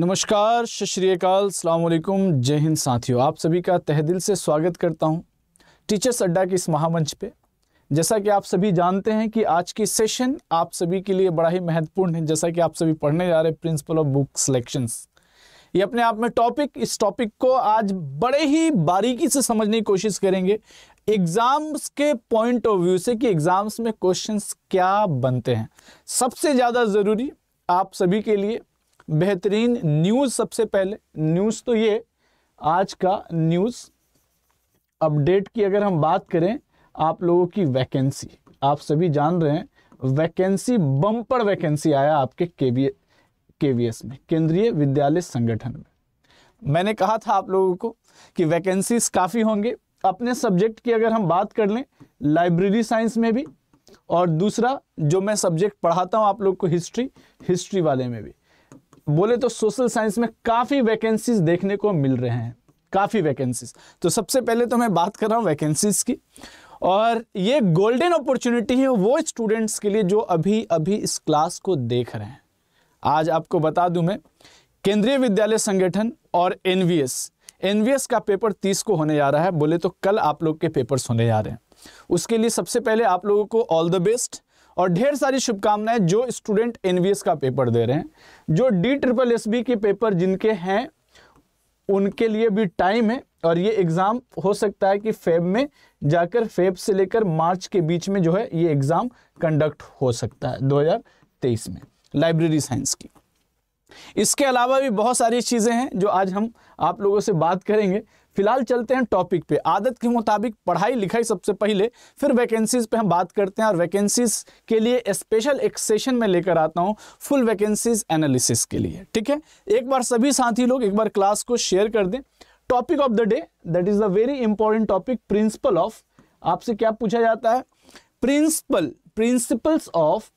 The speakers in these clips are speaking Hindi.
नमस्कार सतरीकाल सलामकुम जय हिंद साथियों आप सभी का तहदिल से स्वागत करता हूं टीचर्स अड्डा के इस महामंच पे जैसा कि आप सभी जानते हैं कि आज की सेशन आप सभी के लिए बड़ा ही महत्वपूर्ण है जैसा कि आप सभी पढ़ने जा रहे प्रिंसिपल ऑफ बुक सिलेक्शंस ये अपने आप में टॉपिक इस टॉपिक को आज बड़े ही बारीकी से समझने की कोशिश करेंगे एग्जाम्स के पॉइंट ऑफ व्यू से कि एग्जाम्स में क्वेश्चंस क्या बनते हैं सबसे ज़्यादा ज़रूरी आप सभी के लिए बेहतरीन न्यूज़ सबसे पहले न्यूज़ तो ये आज का न्यूज़ अपडेट की अगर हम बात करें आप लोगों की वैकेंसी आप सभी जान रहे हैं वैकेंसी बम्पर वैकेंसी आया आपके के केवीएस में केंद्रीय विद्यालय संगठन में मैंने कहा था आप लोगों को कि वैकेंसीज काफ़ी होंगे अपने सब्जेक्ट की अगर हम बात कर लें लाइब्रेरी साइंस में भी और दूसरा जो मैं सब्जेक्ट पढ़ाता हूं आप लोग को हिस्ट्री हिस्ट्री वाले में भी बोले तो सोशल साइंस में काफ़ी वैकेंसीज देखने को मिल रहे हैं काफ़ी वैकेंसीज तो सबसे पहले तो मैं बात कर रहा हूँ वैकेंसीज की और ये गोल्डन अपॉर्चुनिटी है वो स्टूडेंट्स के लिए जो अभी अभी इस क्लास को देख रहे हैं आज आपको बता दूं मैं केंद्रीय विद्यालय संगठन और एनवीएस एनवीएस का पेपर तीस को होने जा रहा है बोले तो कल आप लोग के पेपर्स होने जा रहे हैं उसके लिए सबसे पहले आप लोगों को ऑल द बेस्ट और ढेर सारी शुभकामनाएं जो स्टूडेंट एनवीएस का पेपर दे रहे हैं जो डी ट्रिपल एस बी के पेपर जिनके हैं उनके लिए भी टाइम है और ये एग्ज़ाम हो सकता है कि फेब में जाकर फेब से लेकर मार्च के बीच में जो है ये एग्ज़ाम कंडक्ट हो सकता है 2023 में लाइब्रेरी साइंस की इसके अलावा भी बहुत सारी चीज़ें हैं जो आज हम आप लोगों से बात करेंगे फिलहाल चलते हैं टॉपिक पे आदत के मुताबिक पढ़ाई लिखाई सबसे पहले फिर वैकेंसीज पे हम बात करते हैं और वैकेंसीज के लिए स्पेशल एक सेशन में लेकर आता हूँ फुल वैकेंसीज एनालिसिस के लिए ठीक है एक बार सभी साथी लोग एक बार क्लास को शेयर कर दें topic of the day that is the very important topic principle of आपसे क्या पूछा जाता है principle principles of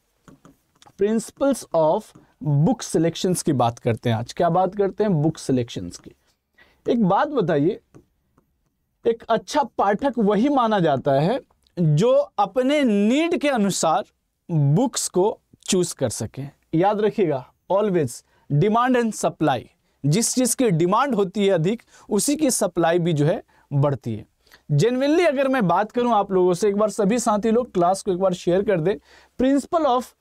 principles of book selections की बात करते हैं आज क्या बात करते हैं बुक सिलेक्शन की एक बात बताइए एक अच्छा पाठक वही माना जाता है जो अपने नीड के अनुसार बुक्स को चूज कर सके याद रखिएगा ऑलवेज डिमांड एंड सप्लाई जिस चीज़ की डिमांड होती है अधिक उसी की सप्लाई भी जो है बढ़ती है जेनविनली अगर मैं बात करूं आप लोगों से एक बार सभी साथी लोग क्लास को एक बार शेयर कर दें प्रिंसिपल ऑफ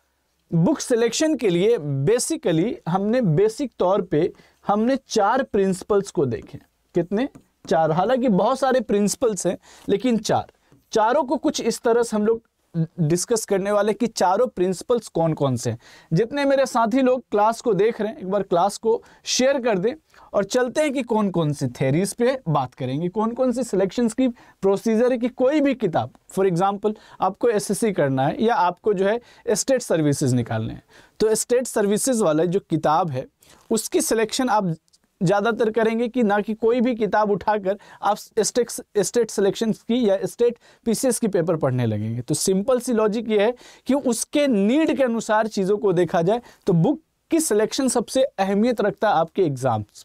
बुक सिलेक्शन के लिए बेसिकली हमने बेसिक तौर पे हमने चार प्रिंसिपल्स को देखे कितने चार हालांकि बहुत सारे प्रिंसिपल्स हैं लेकिन चार चारों को कुछ इस तरह से हम लोग डिस्कस करने वाले कि चारों प्रिंसिपल्स कौन कौन से हैं जितने मेरे साथी लोग क्लास को देख रहे हैं एक बार क्लास को शेयर कर दें और चलते हैं कि कौन कौन सी थेरीज पे बात करेंगे कौन कौन सी सिलेक्शंस की प्रोसीजर है कि कोई भी किताब फॉर एग्जांपल आपको एसएससी करना है या आपको जो है स्टेट सर्विसेज निकालने हैं तो स्टेट सर्विसेज वाले जो किताब है उसकी सिलेक्शन आप ज़्यादातर करेंगे कि ना कि कोई भी किताब उठाकर आप स्टेट स्टेट सिलेक्शन की या स्टेट पीसीएस की पेपर पढ़ने लगेंगे तो सिंपल सी लॉजिक ये है कि उसके नीड के अनुसार चीज़ों को देखा जाए तो बुक की सिलेक्शन सबसे अहमियत रखता है आपके एग्ज़ाम्स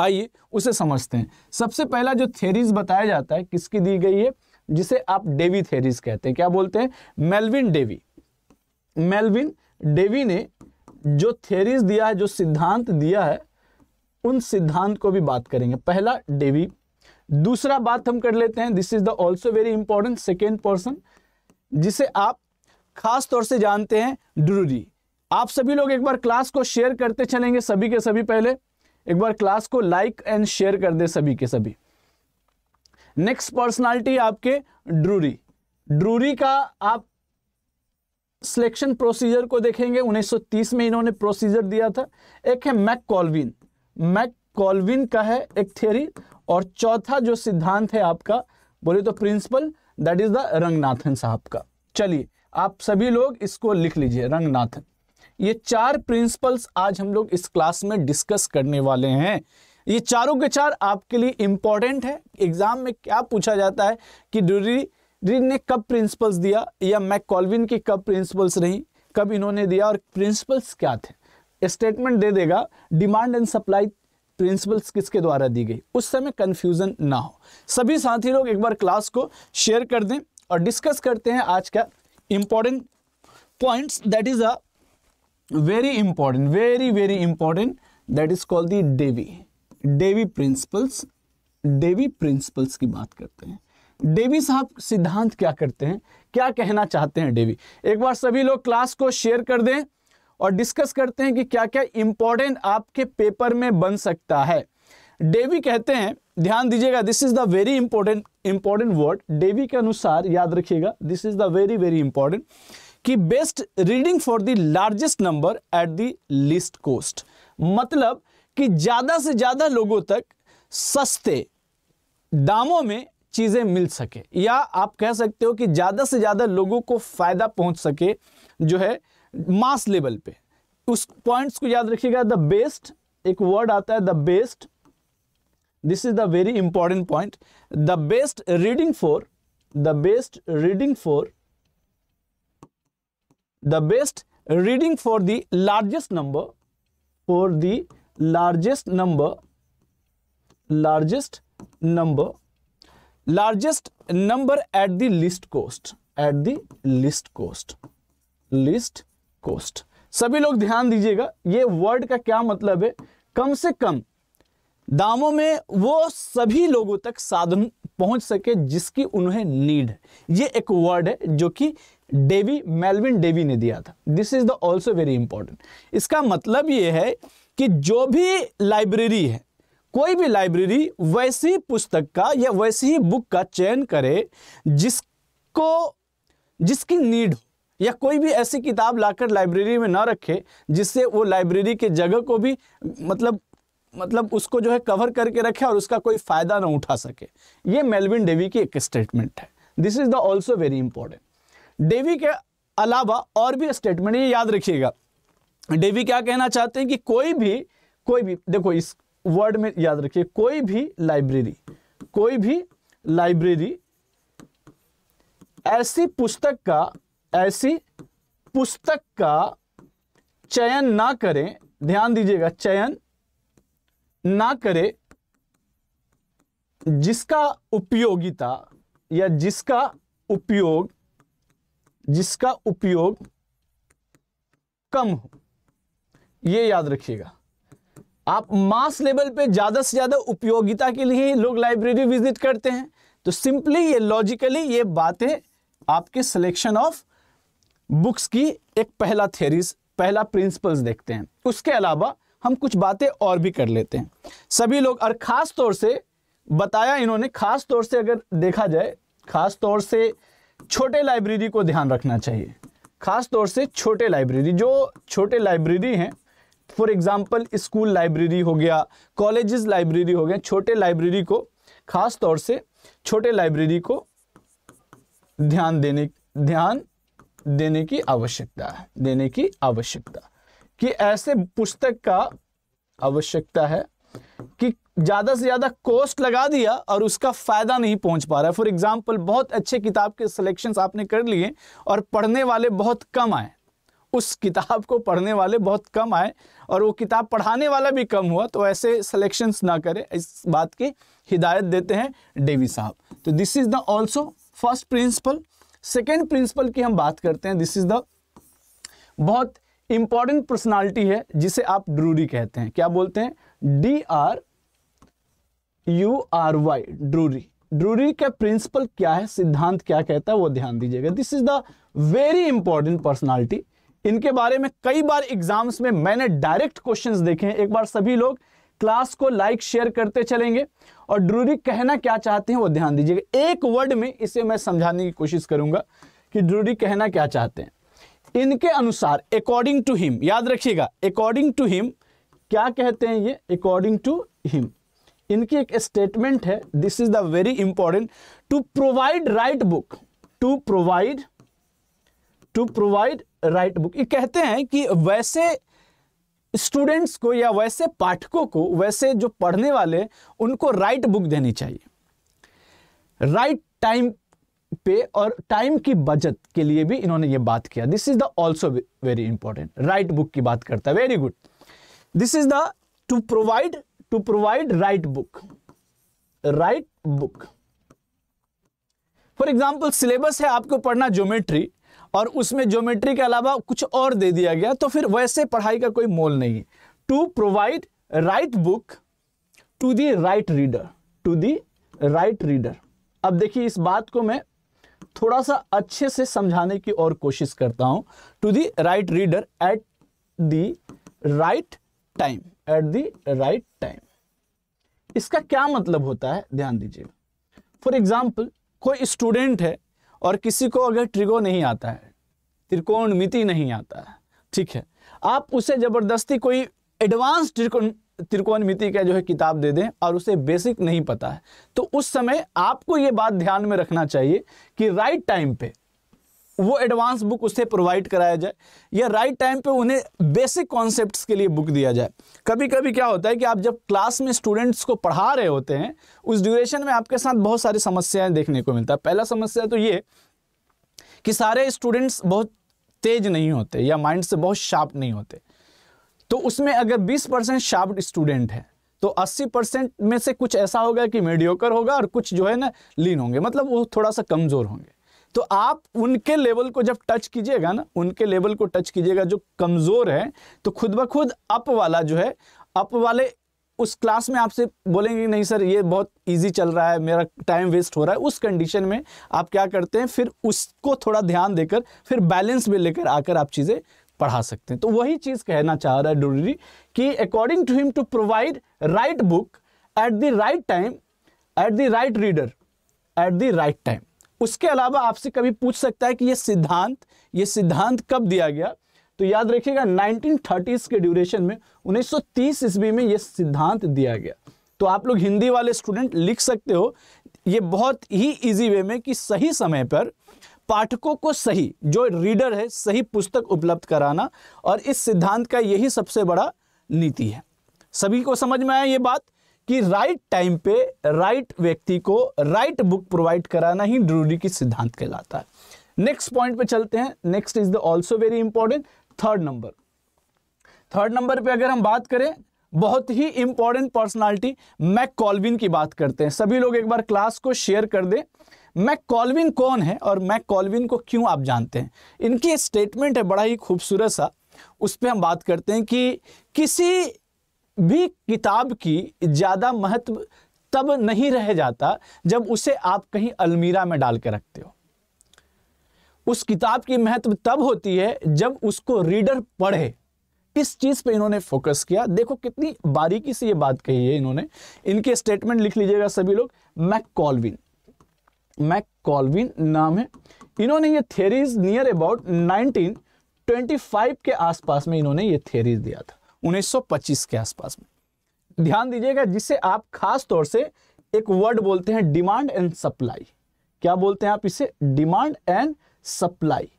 आइए उसे समझते हैं सबसे पहला जो थेरीज बताया जाता है किसकी दी गई है जिसे आप डेवी थेरीज कहते हैं क्या बोलते हैं मेलविन डेवी मेलविन डेवी ने जो थेरीज दिया है जो सिद्धांत दिया है उन सिद्धांत को भी बात करेंगे पहला डेवी दूसरा बात हम कर लेते हैं this is the also very important second person जिसे आप खास तौर से जानते हैं ड्रूरी आप सभी लोग एक बार क्लास को शेयर करते चलेंगे सभी के सभी पहले एक बार क्लास को लाइक एंड शेयर कर दे सभी के सभी नेक्स्ट पर्सनालिटी आपके ड्रूरी ड्रूरी का आप सिलेक्शन प्रोसीजर को देखेंगे 1930 में इन्होंने प्रोसीजर दिया था एक है मैक कॉलविन मैक कॉलविन का है एक थ्योरी और चौथा जो सिद्धांत है आपका बोले तो principle that is the Ranganathan साहब का चलिए आप सभी लोग इसको लिख लीजिए रंगनाथन ये चार प्रिंसिपल्स आज हम लोग इस क्लास में डिस्कस करने वाले हैं ये चारों के चार आपके लिए इंपॉर्टेंट है एग्जाम में क्या पूछा जाता है कि ड्यूरी ने कब प्रिंसिपल्स दिया या मैक कॉलविन की कब प्रिंसिपल्स रही कब इन्होंने दिया और प्रिंसिपल्स क्या थे स्टेटमेंट दे देगा डिमांड एंड सप्लाई प्रिंसिपल्स किसके द्वारा दी गई उस समय कंफ्यूजन ना हो सभी साथी लोग एक बार क्लास को शेयर कर दें और डिस्कस करते हैं आज का important points that is a very important very very important that is called the Dewey Dewey principles Dewey principles की बात करते हैं डेवी साहब सिद्धांत क्या करते हैं क्या कहना चाहते हैं डेवी एक बार सभी लोग क्लास को शेयर कर दें और डिस्कस करते हैं कि क्या क्या इंपॉर्टेंट आपके पेपर में बन सकता है डेवी कहते हैं ध्यान दीजिएगा this is the very important important word Dewey के अनुसार याद रखिएगा this is the very very important कि best reading for the largest number at the least cost मतलब कि ज़्यादा से ज़्यादा लोगों तक सस्ते दामों में चीज़ें मिल सके या आप कह सकते हो कि ज़्यादा से ज़्यादा लोगों को फ़ायदा पहुंच सके जो है मास लेवल पे उस पॉइंट्स को याद रखिएगा द बेस्ट एक वर्ड आता है the best this is the very important point the best reading for the best reading for the best reading for the largest number for the largest number largest number largest number at the least cost at the least cost least cost सभी लोग ध्यान दीजिएगा ये वर्ड का क्या मतलब है कम से कम दामों में वो सभी लोगों तक साधन पहुंच सके जिसकी उन्हें नीड ये एक वर्ड है जो कि डेवी मेलविन डेवी ने दिया था this is the also very important इसका मतलब ये है कि जो भी लाइब्रेरी है कोई भी लाइब्रेरी वैसी पुस्तक का या वैसी ही बुक का चयन करे जिसको जिसकी नीड हो या कोई भी ऐसी किताब लाकर लाइब्रेरी में ना रखे जिससे वो लाइब्रेरी के जगह को भी मतलब मतलब उसको जो है कवर करके रखे और उसका कोई फ़ायदा ना उठा सके ये मेलविन डेवी की एक स्टेटमेंट है this is the also very important Dewey के अलावा और भी स्टेटमेंट ये याद रखिएगा डेवी क्या कहना चाहते हैं कि कोई भी कोई भी देखो इस वर्ड में याद रखिए कोई भी लाइब्रेरी कोई भी लाइब्रेरी ऐसी पुस्तक का ऐसी पुस्तक का चयन ना करें ध्यान दीजिएगा चयन ना करें जिसका उपयोगिता या जिसका उपयोग जिसका उपयोग कम हो यह याद रखिएगा आप मास लेवल पे ज़्यादा से ज़्यादा उपयोगिता के लिए लोग लाइब्रेरी विजिट करते हैं तो सिंपली ये लॉजिकली ये बातें आपके सिलेक्शन ऑफ बुक्स की एक पहला थेरीज पहला प्रिंसिपल्स देखते हैं उसके अलावा हम कुछ बातें और भी कर लेते हैं सभी लोग और ख़ास तौर से बताया इन्होंने ख़ास तौर से अगर देखा जाए ख़ास तौर से छोटे लाइब्रेरी को ध्यान रखना चाहिए ख़ास तौर से छोटे लाइब्रेरी जो छोटे लाइब्रेरी हैं फॉर एग्ज़ाम्पल स्कूल लाइब्रेरी हो गया कॉलेजेस लाइब्रेरी हो गया छोटे लाइब्रेरी को ख़ास तौर से छोटे लाइब्रेरी को ध्यान देने ध्यान देने की आवश्यकता है देने की आवश्यकता कि ऐसे पुस्तक का आवश्यकता है कि ज़्यादा से ज़्यादा कॉस्ट लगा दिया और उसका फ़ायदा नहीं पहुंच पा रहा है फॉर एग्जाम्पल बहुत अच्छे किताब के सिलेक्शन आपने कर लिए और पढ़ने वाले बहुत कम आए उस किताब को पढ़ने वाले बहुत कम आए और वो किताब पढ़ाने वाला भी कम हुआ तो ऐसे सिलेक्शंस ना करें इस बात की हिदायत देते हैं डेवी साहब तो this is the also first principle second principle की हम बात करते हैं दिस इज द बहुत इंपॉर्टेंट पर्सनालिटी है जिसे आप ड्रूरी कहते हैं क्या बोलते हैं D R U R Y Drury Drury का प्रिंसिपल क्या है सिद्धांत क्या कहता है वो ध्यान दीजिएगा this is the very important personality इनके बारे में कई बार एग्जाम्स में मैंने डायरेक्ट क्वेश्चंस देखे हैं एक बार सभी लोग क्लास को लाइक शेयर करते चलेंगे और ड्रूरी कहना क्या चाहते हैं वो ध्यान दीजिएगा एक वर्ड में इसे मैं समझाने की कोशिश करूंगा कि ड्रूरी कहना क्या चाहते हैं इनके अनुसार अकॉर्डिंग टू हिम याद रखिएगा अकॉर्डिंग टू हिम क्या कहते हैं ये अकॉर्डिंग टू हिम इनकी एक स्टेटमेंट है this is the very important to provide right book to provide to provide right book ये कहते हैं कि वैसे स्टूडेंट्स को या वैसे पाठकों को वैसे जो पढ़ने वाले उनको राइट बुक देनी चाहिए राइट टाइम पे और टाइम की बचत के लिए भी इन्होंने ये बात किया this is the also very important right book की बात करता है very good this is the to provide to provide right book right book for example syllabus है आपको पढ़ना ज्योमेट्री और उसमें ज्योमेट्री के अलावा कुछ और दे दिया गया तो फिर वैसे पढ़ाई का कोई मोल नहीं to provide right book to the right reader to the right reader अब देखिए इस बात को मैं थोड़ा सा अच्छे से समझाने की और कोशिश करता हूं to the right reader at the right time at the right time इसका क्या मतलब होता है ध्यान दीजिए फॉर एग्जाम्पल कोई स्टूडेंट है और किसी को अगर ट्रिगो नहीं आता है त्रिकोण मिति नहीं आता है ठीक है आप उसे ज़बरदस्ती कोई एडवांस त्रिकोण त्रिकोण मिति का जो है किताब दे दें और उसे बेसिक नहीं पता है तो उस समय आपको ये बात ध्यान में रखना चाहिए कि राइट टाइम पे वो एडवांस बुक उसे प्रोवाइड कराया जाए या राइट टाइम पे उन्हें बेसिक कॉन्सेप्ट्स के लिए बुक दिया जाए कभी कभी क्या होता है कि आप जब क्लास में स्टूडेंट्स को पढ़ा रहे होते हैं उस ड्यूरेशन में आपके साथ बहुत सारी समस्याएं देखने को मिलता है पहला समस्या तो ये कि सारे स्टूडेंट्स बहुत तेज नहीं होते या माइंड से बहुत शार्प नहीं होते तो उसमें अगर बीस परसेंट शार्प स्टूडेंट है तो 80 परसेंट में से कुछ ऐसा होगा कि मीडियोकर होगा और कुछ जो है ना लीन होंगे मतलब वो थोड़ा सा कमज़ोर होंगे तो आप उनके लेवल को जब टच कीजिएगा ना उनके लेवल को टच कीजिएगा जो कमज़ोर है तो खुद ब खुद अप वाला जो है अप वाले उस क्लास में आपसे बोलेंगे नहीं सर ये बहुत इजी चल रहा है मेरा टाइम वेस्ट हो रहा है उस कंडीशन में आप क्या करते हैं फिर उसको थोड़ा ध्यान देकर फिर बैलेंस में लेकर आकर आप चीज़ें पढ़ा सकते हैं तो वही चीज़ कहना चाह रहा है डोरी कि according to him to provide right book at the right time at the right reader at the right time उसके अलावा आपसे कभी पूछ सकता है कि ये सिद्धांत ये सिद्धांत कब दिया गया तो याद रखिएगा 1930s के ड्यूरेशन में 1930 ईस्वी में ये सिद्धांत दिया गया तो आप लोग हिंदी वाले स्टूडेंट लिख सकते हो ये बहुत ही इजी वे में कि सही समय पर पाठकों को सही जो रीडर है सही पुस्तक उपलब्ध कराना और इस सिद्धांत का यही सबसे बड़ा नीति है सभी को समझ में आया ये बात कि राइट टाइम पे राइट व्यक्ति को राइट बुक प्रोवाइड कराना ही जरूरी की सिद्धांत कहलाता है नेक्स्ट पॉइंट पे चलते हैं next is the also very important third number third number पे अगर हम बात करें बहुत ही इंपॉर्टेंट पर्सनालिटी मैक कॉलविन की बात करते हैं सभी लोग एक बार क्लास को शेयर कर दें मैक कॉलविन कौन है और मैक कॉलविन को क्यों आप जानते हैं इनकी स्टेटमेंट है बड़ा ही खूबसूरत सा उस पर हम बात करते हैं कि किसी भी किताब की ज़्यादा महत्व तब नहीं रह जाता जब उसे आप कहीं अलमीरा में डाल के रखते हो उस किताब की महत्व तब होती है जब उसको रीडर पढ़े इस चीज़ पे इन्होंने फोकस किया देखो कितनी बारीकी से ये बात कही है इन्होंने इनके स्टेटमेंट लिख लीजिएगा सभी लोग मैक कॉलविन मैक कॉलविन नाम है इन्होंने ये थेरीज नियर अबाउट 1925 के आसपास में इन्होंने ये थेरीज दिया था 1925 के आसपास में ध्यान दीजिएगा जिसे आप खास तौर से एक वर्ड बोलते हैं डिमांड एंड सप्लाई क्या बोलते हैं आप इसे demand and supply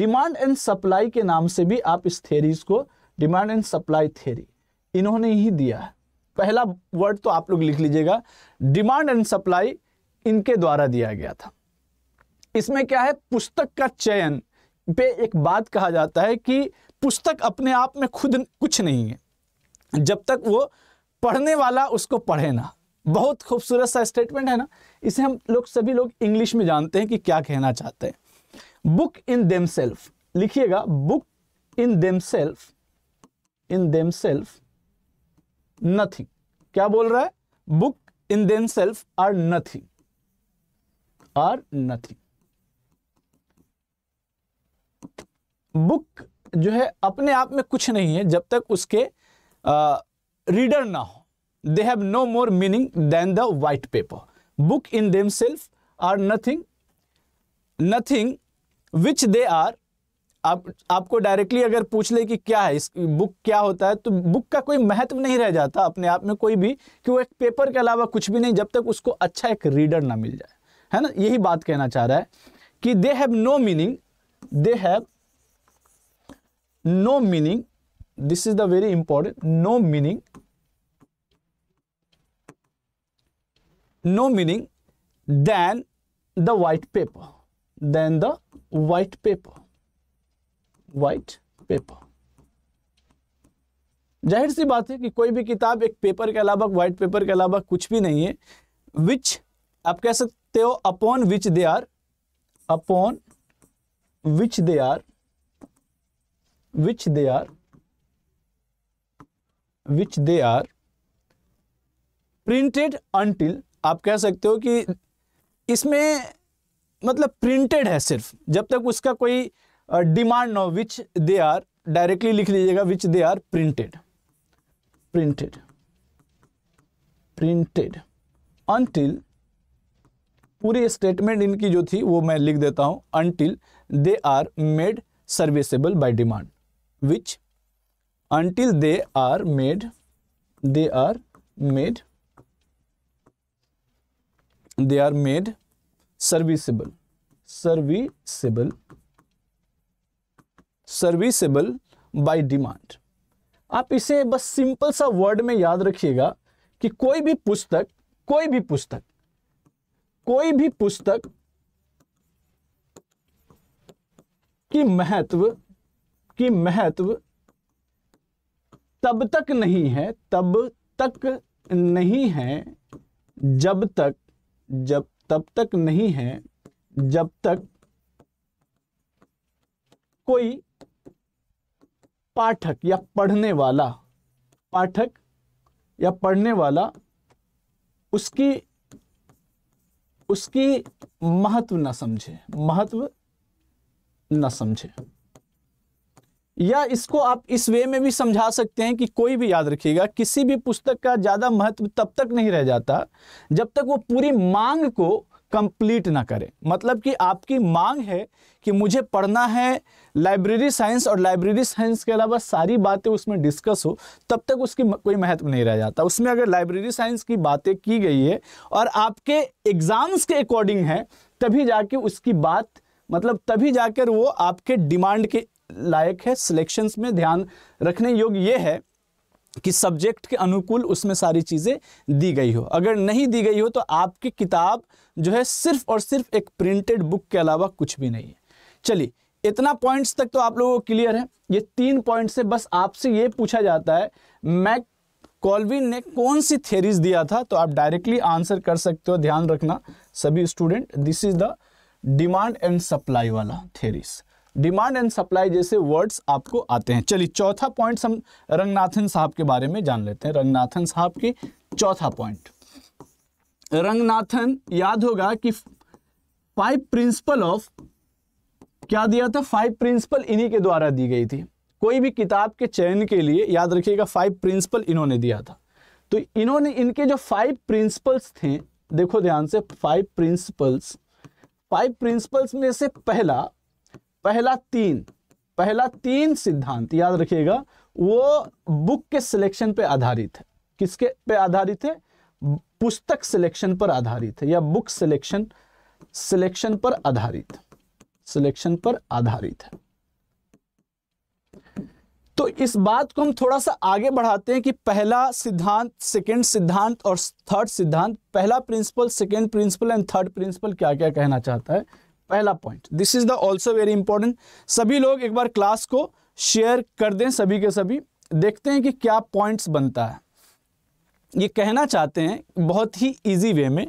demand and supply के नाम से भी आप इस थेरीज को डिमांड एंड सप्लाई थेरी इन्होंने ही दिया है पहला वर्ड तो आप लोग लिख लीजिएगा डिमांड एंड सप्लाई इनके द्वारा दिया गया था इसमें क्या है पुस्तक का चयन पे एक बात कहा जाता है कि पुस्तक अपने आप में खुद कुछ नहीं है जब तक वो पढ़ने वाला उसको पढ़े ना बहुत खूबसूरत सा स्टेटमेंट है ना इसे हम लोग सभी लोग इंग्लिश में जानते हैं कि क्या कहना चाहते हैं बुक इन देम सेल्फ लिखिएगा book in themself in themself nothing क्या बोल रहा है book in themself are nothing are nothing book जो है अपने आप में कुछ नहीं है जब तक उसके रीडर ना हो have no more meaning than the white paper book in themself are nothing nothing which they are आप आपको डायरेक्टली अगर पूछ ले कि क्या है इस बुक क्या होता है तो बुक का कोई महत्व नहीं रह जाता अपने आप में कोई भी कि वो एक पेपर के अलावा कुछ भी नहीं जब तक उसको अच्छा एक रीडर ना मिल जाए है ना यही बात कहना चाह रहा है कि they have no meaning they have no meaning this is the very important no meaning no meaning than the white paper than the white paper white paper जाहिर सी बात है कि कोई भी किताब एक पेपर के अलावा व्हाइट पेपर के अलावा कुछ भी नहीं है विच आप कह सकते हो upon which they are upon which they are which they are which they are printed until आप कह सकते हो कि इसमें मतलब प्रिंटेड है सिर्फ जब तक उसका कोई डिमांड ना हो विच दे आर डायरेक्टली लिख लीजिएगा which they are printed printed printed until पूरी स्टेटमेंट इनकी जो थी वो मैं लिख देता हूं until they are made serviceable by demand which until they are made they are made they are made serviceable serviceable serviceable by demand आप इसे बस सिंपल सा वर्ड में याद रखिएगा कि कोई भी पुस्तक कोई भी पुस्तक कोई भी पुस्तक की महत्व की महत्व तब तक नहीं है तब तक नहीं है जब तक जब तब तक नहीं है जब तक कोई पाठक या पढ़ने वाला पाठक या पढ़ने वाला उसकी उसकी महत्व न समझे महत्व न समझे या इसको आप इस वे में भी समझा सकते हैं कि कोई भी याद रखिएगा किसी भी पुस्तक का ज़्यादा महत्व तब तक नहीं रह जाता जब तक वो पूरी मांग को कंप्लीट ना करें मतलब कि आपकी मांग है कि मुझे पढ़ना है लाइब्रेरी साइंस और लाइब्रेरी साइंस के अलावा सारी बातें उसमें डिस्कस हो तब तक उसकी कोई महत्व नहीं रह जाता उसमें अगर लाइब्रेरी साइंस की बातें की गई है और आपके एग्ज़ाम्स के अकॉर्डिंग है तभी जाके उसकी बात मतलब तभी जाकर वो आपके डिमांड के लायक है सिलेक्शंस में ध्यान रखने योग्य ये है कि सब्जेक्ट के अनुकूल उसमें सारी चीज़ें दी गई हो अगर नहीं दी गई हो तो आपकी किताब जो है सिर्फ और सिर्फ एक प्रिंटेड बुक के अलावा कुछ भी नहीं है चलिए इतना पॉइंट्स तक तो आप लोगों को क्लियर है ये तीन पॉइंट से बस आपसे ये पूछा जाता है मैक कॉलविन ने कौन सी थेरीज दिया था तो आप डायरेक्टली आंसर कर सकते हो ध्यान रखना सभी student this is the demand and supply वाला थेरीज डिमांड एंड सप्लाई जैसे वर्ड्स आपको आते हैं चलिए चौथा पॉइंट हम रंगनाथन साहब के बारे में जान लेते हैं रंगनाथन साहब के चौथा पॉइंट रंगनाथन याद होगा कि फाइव प्रिंसिपल ऑफ क्या दिया था फाइव प्रिंसिपल इन्हीं के द्वारा दी गई थी कोई भी किताब के चयन के लिए याद रखिएगा फाइव प्रिंसिपल इन्होंने दिया था तो इन्होंने इनके जो फाइव प्रिंसिपल्स थे देखो ध्यान से फाइव प्रिंसिपल्स फाइव प्रिंसिपल्स में से पहला पहला तीन पहला तीन सिद्धांत याद रखिएगा वो बुक के सिलेक्शन पे आधारित है किसके पे आधारित है पुस्तक सिलेक्शन पर आधारित है या बुक सिलेक्शन सिलेक्शन पर आधारित सिलेक्शन पर आधारित है तो इस बात को हम थोड़ा सा आगे बढ़ाते हैं कि पहला सिद्धांत सेकेंड सिद्धांत और थर्ड सिद्धांत पहला principle second principle and third principle क्या क्या कहना चाहता है पहला point this is the also very important सभी लोग एक बार क्लास को शेयर कर दें सभी के सभी देखते हैं कि क्या पॉइंट्स बनता है ये कहना चाहते हैं बहुत ही इजी वे में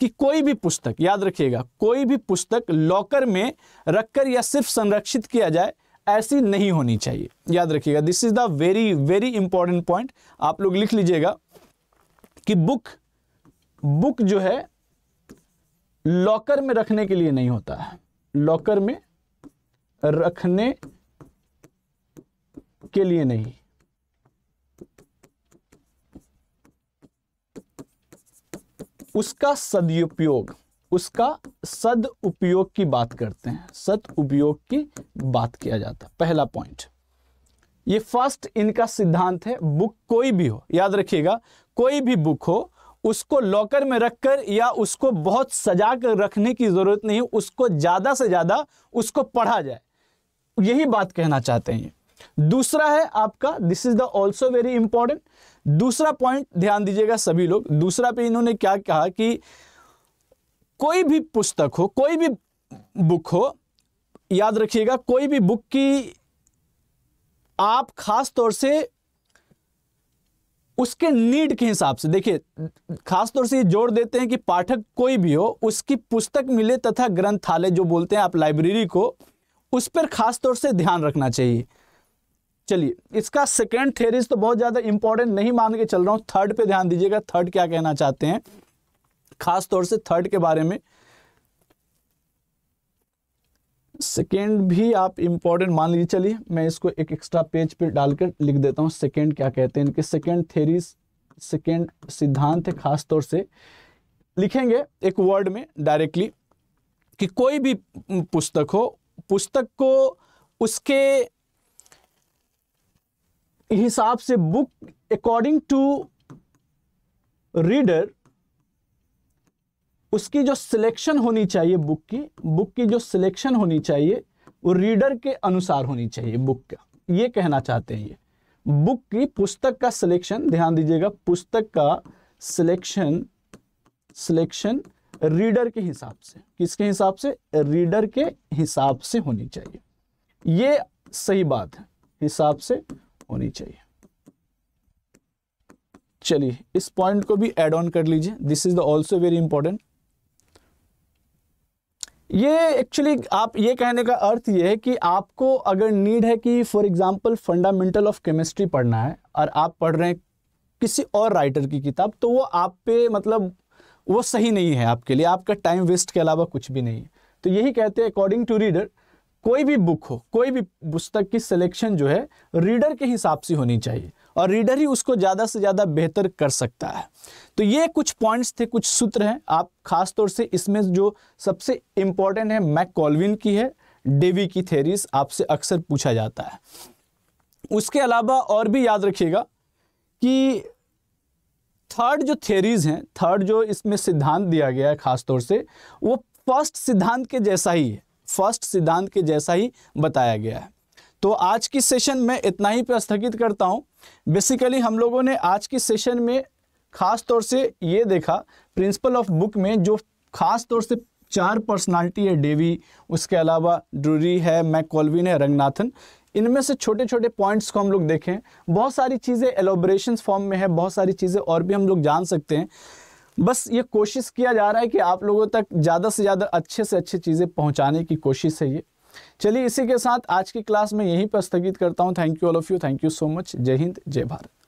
कि कोई भी पुस्तक याद रखिएगा कोई भी पुस्तक लॉकर में रखकर या सिर्फ संरक्षित किया जाए ऐसी नहीं होनी चाहिए याद रखिएगा this is the very very important point आप लोग लिख लीजिएगा कि बुक बुक जो है लॉकर में रखने के लिए नहीं होता है लॉकर में रखने के लिए नहीं उसका सदुपयोग उसका सदउपयोग की बात करते हैं सदउपयोग की बात किया जाता पहला पॉइंट ये फर्स्ट इनका सिद्धांत है बुक कोई भी हो याद रखिएगा कोई भी बुक हो उसको लॉकर में रखकर या उसको बहुत सजा कर रखने की ज़रूरत नहीं उसको ज़्यादा से ज़्यादा उसको पढ़ा जाए यही बात कहना चाहते हैं दूसरा है आपका this is the also very important दूसरा पॉइंट ध्यान दीजिएगा सभी लोग दूसरा पे इन्होंने क्या कहा कि कोई भी पुस्तक हो कोई भी बुक हो याद रखिएगा कोई भी बुक की आप खास तौर से उसके नीड के हिसाब से देखिए खासतौर से ये जोड़ देते हैं कि पाठक कोई भी हो उसकी पुस्तक मिले तथा ग्रंथालय जो बोलते हैं आप लाइब्रेरी को उस पर खासतौर से ध्यान रखना चाहिए चलिए इसका सेकेंड थेरीज तो बहुत ज़्यादा इंपॉर्टेंट नहीं मान के चल रहा हूं थर्ड पे ध्यान दीजिएगा थर्ड क्या कहना चाहते हैं खासतौर से थर्ड के बारे में सेकेंड भी आप इम्पोर्टेंट मान लीजिए चलिए मैं इसको एक एक्स्ट्रा पेज पे डालकर लिख देता हूँ सेकेंड क्या कहते हैं इनके सेकेंड थेरीज सेकेंड सिद्धांत है खास तौर से लिखेंगे एक वर्ड में डायरेक्टली कि कोई भी पुस्तक हो पुस्तक को उसके हिसाब से बुक अकॉर्डिंग टू रीडर उसकी जो सिलेक्शन होनी चाहिए बुक की बुक की जो सिलेक्शन होनी चाहिए वो रीडर के अनुसार होनी चाहिए बुक का ये कहना चाहते हैं ये बुक की पुस्तक का सिलेक्शन ध्यान दीजिएगा पुस्तक का सिलेक्शन सिलेक्शन रीडर के हिसाब से किसके हिसाब से रीडर के हिसाब से होनी चाहिए ये सही बात है हिसाब से होनी चाहिए चलिए इस पॉइंट को भी एड ऑन कर लीजिए this is the also very important ये एक्चुअली आप ये कहने का अर्थ ये है कि आपको अगर नीड है कि for example fundamental of chemistry पढ़ना है और आप पढ़ रहे हैं किसी और राइटर की किताब तो वो आप पे मतलब वो सही नहीं है आपके लिए आपका टाइम वेस्ट के अलावा कुछ भी नहीं है तो यही कहते हैं अकॉर्डिंग टू रीडर कोई भी बुक हो कोई भी पुस्तक की सिलेक्शन जो है रीडर के हिसाब से होनी चाहिए और रीडर ही उसको ज़्यादा से ज़्यादा बेहतर कर सकता है तो ये कुछ पॉइंट्स थे कुछ सूत्र हैं आप खास तौर से इसमें जो सबसे इम्पॉर्टेंट है मैक कॉलविन की है डेवी की थेरीज आपसे अक्सर पूछा जाता है उसके अलावा और भी याद रखिएगा कि थर्ड जो थेरीज हैं थर्ड जो इसमें सिद्धांत दिया गया है खासतौर से वो फर्स्ट सिद्धांत के जैसा ही है फर्स्ट सिद्धांत के जैसा ही बताया गया है तो आज की सेशन में इतना ही पर स्थगित करता हूँ बेसिकली हम लोगों ने आज के सेशन में खास तौर से ये देखा प्रिंसिपल ऑफ बुक में जो खास तौर से चार पर्सनालिटी है डेवी उसके अलावा ड्रूरी है मैकॉलविन है रंगनाथन इनमें से छोटे छोटे पॉइंट्स को हम लोग देखें बहुत सारी चीज़ें एलोब्रेशन फॉर्म में है बहुत सारी चीज़ें और भी हम लोग जान सकते हैं बस ये कोशिश किया जा रहा है कि आप लोगों तक ज़्यादा से ज़्यादा अच्छे से अच्छी चीज़ें पहुँचाने की कोशिश है ये चलिए इसी के साथ आज की क्लास में यहीं पर स्थगित करता हूँ thank you all of you thank you so much जय हिंद जय भारत